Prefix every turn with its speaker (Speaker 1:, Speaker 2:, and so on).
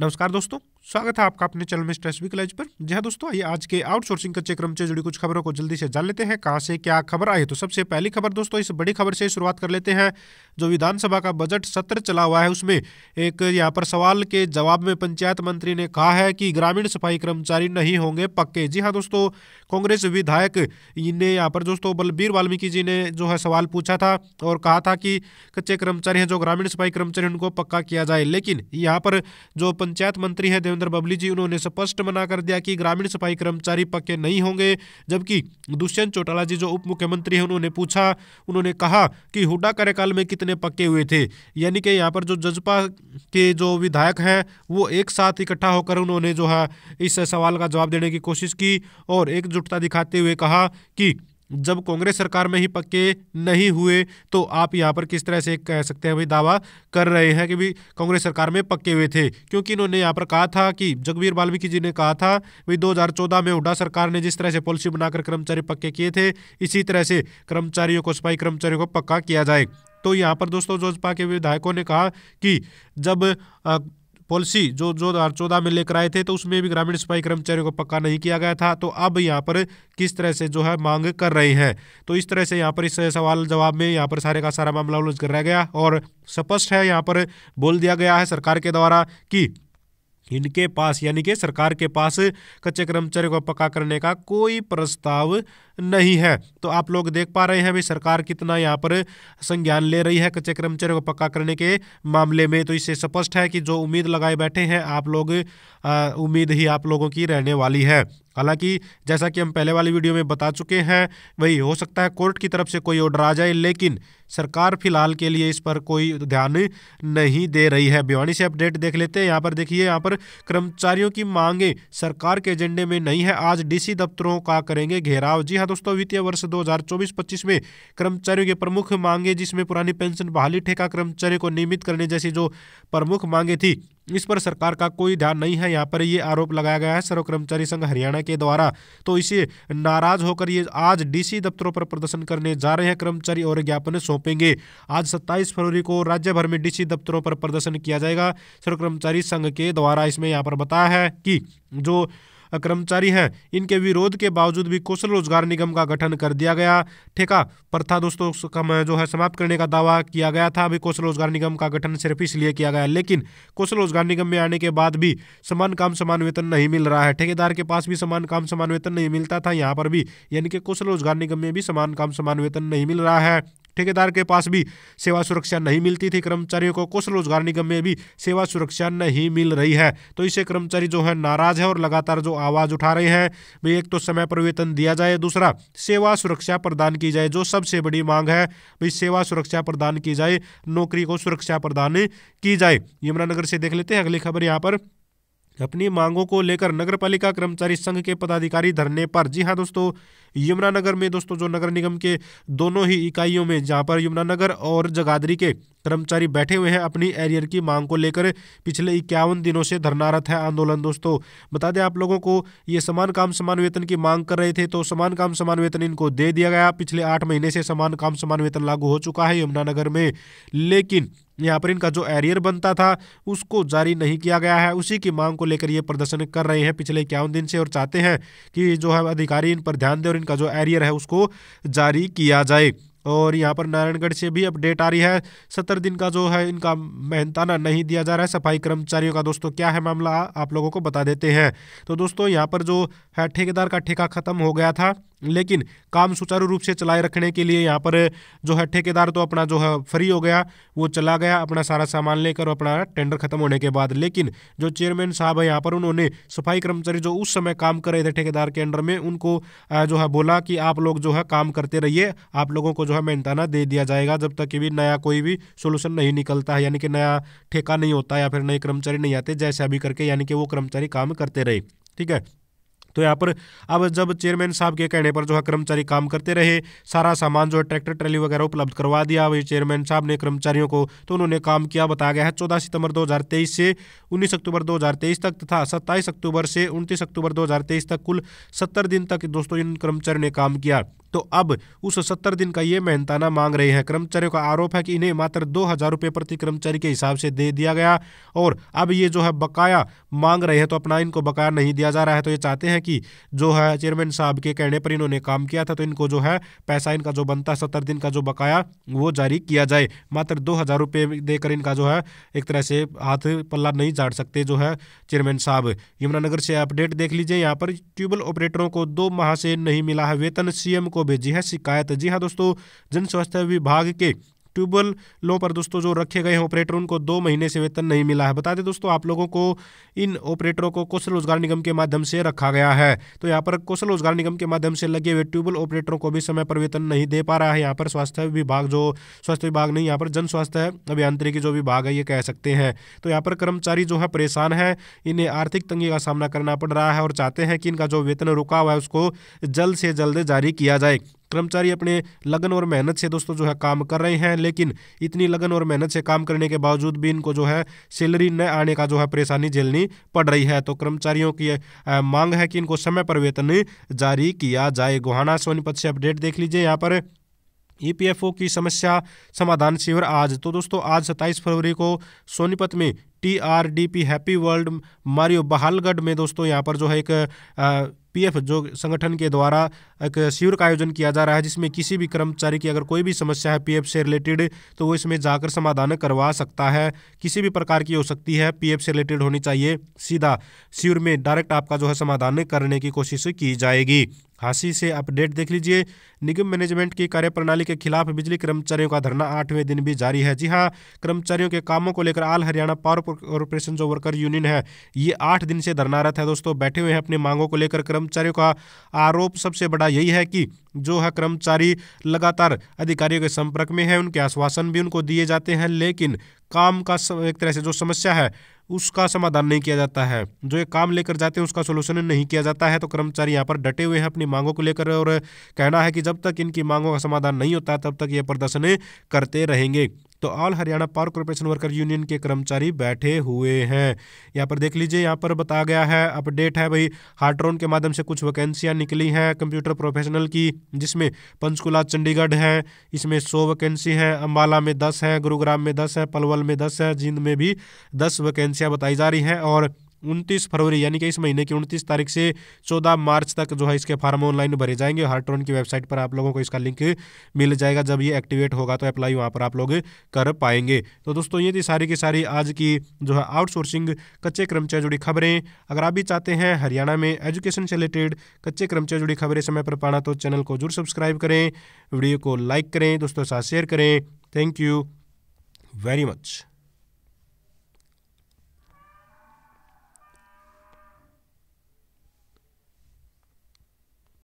Speaker 1: नमस्कार दोस्तों स्वागत है आपका अपने चैनल में स्ट्रेस वी पर जहाँ दोस्तों ये आज के आउटसोर्सिंग कच्चे क्रम से जुड़ी कुछ खबरों को जल्दी से जान लेते हैं कहाँ से क्या खबर आई तो सबसे पहली खबर दोस्तों इस बड़ी खबर से शुरुआत कर लेते हैं जो विधानसभा का बजट सत्र चला हुआ है उसमें एक यहाँ पर सवाल के जवाब में पंचायत मंत्री ने कहा है कि ग्रामीण सफाई कर्मचारी नहीं होंगे पक्के जी हाँ दोस्तों कांग्रेस विधायक ने यहाँ पर दोस्तों बलबीर वाल्मीकि जी ने जो है सवाल पूछा था और कहा था कि कच्चे कर्मचारी हैं जो ग्रामीण सफाई कर्मचारी उनको पक्का किया जाए लेकिन यहाँ पर जो पंचायत मंत्री हैं देवेंद्र बबली जी उन्होंने स्पष्ट मना कर दिया कि ग्रामीण सफाई कर्मचारी पक्के नहीं होंगे जबकि दुष्यंत चौटाला जी जो उप मुख्यमंत्री हैं उन्होंने पूछा उन्होंने कहा कि हुडा कार्यकाल में कितने पक्के हुए थे यानी कि यहाँ पर जो जजपा के जो विधायक हैं वो एक साथ इकट्ठा होकर उन्होंने जो है इस सवाल का जवाब देने की कोशिश की और एकजुटता दिखाते हुए कहा कि जब कांग्रेस सरकार में ही पक्के नहीं हुए तो आप यहाँ पर किस तरह से कह सकते हैं भाई दावा कर रहे हैं कि भी कांग्रेस सरकार में पक्के हुए थे क्योंकि इन्होंने यहाँ पर कहा था कि जगवीर वाल्मीकि जी ने कहा था भाई 2014 में हुडा सरकार ने जिस तरह से पॉलिसी बनाकर कर्मचारी पक्के किए थे इसी तरह से कर्मचारियों को सफाई कर्मचारियों को पक्का किया जाए तो यहाँ पर दोस्तों जोजपा के विधायकों ने कहा कि जब पॉलिसी जो दो हज़ार चौदह में लेकर आए थे तो उसमें भी ग्रामीण सफाई कर्मचारियों को पक्का नहीं किया गया था तो अब यहाँ पर किस तरह से जो है मांग कर रहे हैं तो इस तरह से यहाँ पर इस सवाल जवाब में यहाँ पर सारे का सारा मामला उलझ कर रह गया और स्पष्ट है यहाँ पर बोल दिया गया है सरकार के द्वारा कि इनके पास यानी कि सरकार के पास कच्चे कर्मचारियों को पक्का करने का कोई प्रस्ताव नहीं है तो आप लोग देख पा रहे हैं अभी सरकार कितना यहाँ पर संज्ञान ले रही है कच्चे कर्मचारियों को पक्का करने के मामले में तो इससे स्पष्ट है कि जो उम्मीद लगाए बैठे हैं आप लोग उम्मीद ही आप लोगों की रहने वाली है हालांकि जैसा कि हम पहले वाली वीडियो में बता चुके हैं वही हो सकता है कोर्ट की तरफ से कोई ऑर्डर आ जाए लेकिन सरकार फिलहाल के लिए इस पर कोई ध्यान नहीं दे रही है भिवानी से अपडेट देख लेते हैं यहाँ पर देखिए यहाँ पर कर्मचारियों की मांगें सरकार के एजेंडे में नहीं है आज डीसी दफ्तरों का करेंगे घेराव जी हाँ दोस्तों वित्तीय वर्ष दो हज़ार में कर्मचारियों की प्रमुख मांगे जिसमें पुरानी पेंशन बहाली ठेका कर्मचारियों को नियमित करने जैसी जो प्रमुख मांगे थी इस पर सरकार का कोई ध्यान नहीं है यहाँ पर ये आरोप लगाया गया है सर्व कर्मचारी संघ हरियाणा के द्वारा तो इसे नाराज होकर ये आज डीसी दफ्तरों पर प्रदर्शन करने जा रहे हैं कर्मचारी और ज्ञापन सौंपेंगे आज सत्ताईस फरवरी को राज्य भर में डीसी दफ्तरों पर प्रदर्शन किया जाएगा सर्व कर्मचारी संघ के द्वारा इसमें यहाँ पर बताया है कि जो कर्मचारी हैं इनके विरोध के बावजूद भी कौशल रोजगार निगम का गठन कर दिया गया ठेका प्रथा दोस्तों जो है समाप्त करने का दावा किया गया था अभी कौशल रोजगार निगम का गठन सिर्फ इसलिए किया गया लेकिन कौशल रोजगार निगम में आने के बाद भी समान काम समान वेतन नहीं मिल रहा है ठेकेदार के पास भी समान काम समान वेतन नहीं मिलता था यहाँ पर भी यानी कि कौशल रोजगार निगम में भी समान काम समान वेतन नहीं मिल रहा है ठेकेदार के पास भी सेवा सुरक्षा नहीं मिलती थी कर्मचारियों को कुशल रोजगार निगम में भी सेवा सुरक्षा नहीं मिल रही है तो इसे कर्मचारी जो है नाराज है और लगातार जो आवाज उठा रहे हैं भाई एक तो समय पर वेतन दिया जाए दूसरा सेवा सुरक्षा प्रदान की जाए जो सबसे बड़ी मांग है भाई सेवा सुरक्षा प्रदान की जाए नौकरी को सुरक्षा प्रदान की जाए यमुनानगर से देख लेते हैं अगली खबर यहाँ पर अपनी मांगों को लेकर नगर पालिका कर्मचारी संघ के पदाधिकारी धरने पर जी हाँ दोस्तों यमुनानगर में दोस्तों जो नगर निगम के दोनों ही इकाइयों में जहाँ पर यमुनानगर और जगाधरी के कर्मचारी बैठे हुए हैं अपनी एरियर की मांग को लेकर पिछले इक्यावन दिनों से धरनारत है आंदोलन दोस्तों बता दें आप लोगों को ये समान काम समान वेतन की मांग कर रहे थे तो समान काम समान वेतन इनको दे दिया गया पिछले आठ महीने से समान काम समान वेतन लागू हो चुका है यमुनानगर में लेकिन यहाँ पर इनका जो एरियर बनता था उसको जारी नहीं किया गया है उसी की मांग को लेकर ये प्रदर्शन कर रहे हैं पिछले इक्यावन दिन से और चाहते हैं कि जो है अधिकारी इन पर ध्यान दें और इनका जो एरियर है उसको जारी किया जाए और यहाँ पर नारायणगढ़ से भी अपडेट आ रही है सत्तर दिन का जो है इनका मेहनताना नहीं दिया जा रहा है सफाई कर्मचारियों का दोस्तों क्या है मामला आप लोगों को बता देते हैं तो दोस्तों यहाँ पर जो है ठेकेदार का ठेका खत्म हो गया था लेकिन काम सुचारू रूप से चलाए रखने के लिए यहाँ पर जो है ठेकेदार तो अपना जो है फ्री हो गया वो चला गया अपना सारा सामान लेकर अपना टेंडर खत्म होने के बाद लेकिन जो चेयरमैन साहब है यहाँ पर उन्होंने सफाई कर्मचारी जो उस समय काम कर रहे थे ठेकेदार के अंडर में उनको जो है बोला कि आप लोग जो है काम करते रहिए आप लोगों को जो है मेहनताना दे दिया जाएगा जब तक कि भी नया कोई भी सोल्यूशन नहीं निकलता है यानी कि नया ठेका नहीं होता या फिर नए कर्मचारी नहीं आते जैसे अभी करके यानी कि वो कर्मचारी काम करते रहे ठीक है तो यहाँ पर अब जब चेयरमैन साहब के कहने पर जो है कर्मचारी काम करते रहे सारा सामान जो है ट्रैक्टर ट्रैली वगैरह उपलब्ध करवा दिया वही चेयरमैन साहब ने कर्मचारियों को तो उन्होंने काम किया बताया गया है चौदह सितंबर दो से उन्नीस अक्टूबर दो तक तथा सत्ताईस अक्टूबर से उनतीस अक्टूबर दो तक कुल सत्तर दिन तक दोस्तों इन कर्मचारियों ने काम किया तो अब उस सत्तर दिन का ये मेहनताना मांग रहे हैं कर्मचारियों का आरोप है कि इन्हें मात्र दो हजार रुपये प्रति कर्मचारी के हिसाब से दे दिया गया और अब ये जो है बकाया मांग रहे हैं तो अपना इनको बकाया नहीं दिया जा रहा है तो ये चाहते हैं कि जो है चेयरमैन साहब के कहने पर इन्होंने काम किया था तो इनको जो है पैसा इनका जो बनता है सत्तर दिन का जो बकाया वो जारी किया जाए मात्र दो हजार रुपये देकर इनका जो है एक तरह से हाथ पल्ला नहीं झाड़ सकते जो है चेयरमैन साहब यमुनानगर से अपडेट देख लीजिए यहाँ पर ट्यूबल ऑपरेटरों को दो माह से नहीं मिला है वेतन सीएम को भेजी है शिकायत जी हाँ दोस्तों जन स्वास्थ्य विभाग के लो पर दोस्तों जो रखे गए हैं ऑपरेटर उनको दो महीने से वेतन नहीं मिला है बता दें दोस्तों आप लोगों को इन ऑपरेटरों को कौशल रोजगार निगम के माध्यम से रखा गया है तो यहाँ पर कौशल रोजगार निगम के माध्यम से लगे हुए ट्यूबवेल ऑपरेटरों को भी समय पर वेतन नहीं दे पा रहा है यहाँ पर स्वास्थ्य विभाग जो स्वास्थ्य विभाग नहीं यहाँ पर जन स्वास्थ्य अभियांत्रिकी जो विभाग है ये कह सकते हैं तो यहाँ पर कर्मचारी जो है परेशान है इन्हें आर्थिक तंगी का सामना करना पड़ रहा है और चाहते हैं कि इनका जो वेतन रुका हुआ है उसको जल्द से जल्द जारी किया जाए कर्मचारी अपने लगन और मेहनत से दोस्तों जो है काम कर रहे हैं लेकिन इतनी लगन और मेहनत से काम करने के बावजूद भी इनको जो है सैलरी न आने का जो है परेशानी झेलनी पड़ रही है तो कर्मचारियों की मांग है कि इनको समय पर वेतन जारी किया जाए गोहाना सोनीपत से अपडेट देख लीजिए यहाँ पर ईपीएफओ की समस्या समाधान शिविर आज तो दोस्तों आज 27 फरवरी को सोनीपत में TRDP happy world Mario Bahalgarh में दोस्तों यहाँ पर जो है एक आ, पीएफ जो संगठन के द्वारा एक शिविर का आयोजन किया जा रहा है जिसमें किसी भी कर्मचारी की अगर कोई भी समस्या है पीएफ से रिलेटेड तो वो इसमें जाकर समाधान करवा सकता है किसी भी प्रकार की हो सकती है पीएफ से रिलेटेड होनी चाहिए सीधा शिविर में डायरेक्ट आपका जो है समाधान करने की कोशिश की जाएगी हासी से अपडेट देख लीजिए निगम मैनेजमेंट की कार्यप्रणाली के खिलाफ बिजली कर्मचारियों का धरना आठवें दिन भी जारी है जी हाँ कर्मचारियों के कामों को लेकर आल हरियाणा पावर कॉरपोरेशन जो वर्कर यूनियन है ये आठ दिन से धरनारत है दोस्तों बैठे हुए हैं अपनी मांगों को लेकर कर्मचारियों का आरोप सबसे बड़ा यही है कि जो है कर्मचारी लगातार अधिकारियों के संपर्क में है उनके आश्वासन भी उनको दिए जाते हैं लेकिन काम का एक तरह से जो समस्या है उसका समाधान नहीं किया जाता है जो ये काम लेकर जाते हैं उसका सोल्यूशन नहीं किया जाता है तो कर्मचारी यहाँ पर डटे हुए हैं अपनी मांगों को लेकर और कहना है कि जब तक इनकी मांगों का समाधान नहीं होता तब तक ये प्रदर्शन करते रहेंगे तो all Haryana power corporation worker union के कर्मचारी बैठे हुए हैं यहाँ पर देख लीजिए यहाँ पर बताया गया है अपडेट है भाई हार्ट्रोन के माध्यम से कुछ वैकेंसियाँ निकली हैं कंप्यूटर प्रोफेशनल की जिसमें पंचकुला चंडीगढ़ है इसमें सौ वैकेंसी है अम्बाला में दस है गुरुग्राम में दस है पलवल में दस है जींद में भी दस वैकेंसियाँ बताई जा रही हैं और उनतीस फरवरी यानी कि इस महीने की उनतीस तारीख से चौदह मार्च तक जो है इसके फार्म ऑनलाइन भरे जाएंगे हार्ट्रॉन की वेबसाइट पर आप लोगों को इसका लिंक मिल जाएगा जब ये एक्टिवेट होगा तो अप्लाई वहाँ पर आप लोग कर पाएंगे तो दोस्तों ये थी सारी की सारी आज की जो है आउटसोर्सिंग कच्चे कर्मचारी जुड़ी खबरें अगर आप भी चाहते हैं हरियाणा में एजुकेशन से रिलेटेड कच्चे कर्मचारी जुड़ी खबरें समय पर पाना तो चैनल को जरूर सब्सक्राइब करें वीडियो को लाइक करें दोस्तों के साथ शेयर करें थैंक यू वेरी मच